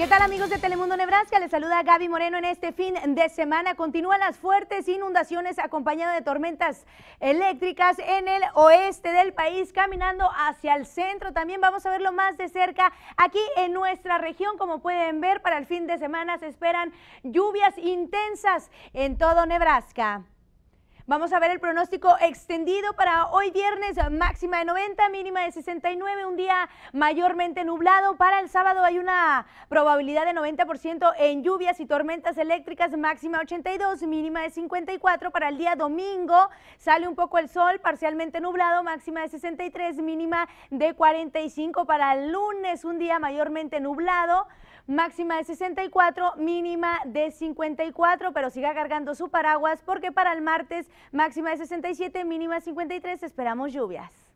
¿Qué tal amigos de Telemundo Nebraska? Les saluda Gaby Moreno en este fin de semana. Continúan las fuertes inundaciones acompañadas de tormentas eléctricas en el oeste del país, caminando hacia el centro. También vamos a verlo más de cerca aquí en nuestra región. Como pueden ver, para el fin de semana se esperan lluvias intensas en todo Nebraska. Vamos a ver el pronóstico extendido para hoy viernes, máxima de 90, mínima de 69, un día mayormente nublado. Para el sábado hay una probabilidad de 90% en lluvias y tormentas eléctricas, máxima 82, mínima de 54. Para el día domingo sale un poco el sol, parcialmente nublado, máxima de 63, mínima de 45. Para el lunes un día mayormente nublado máxima de 64, mínima de 54, pero siga cargando su paraguas porque para el martes Máxima de 67, mínima 53, esperamos lluvias.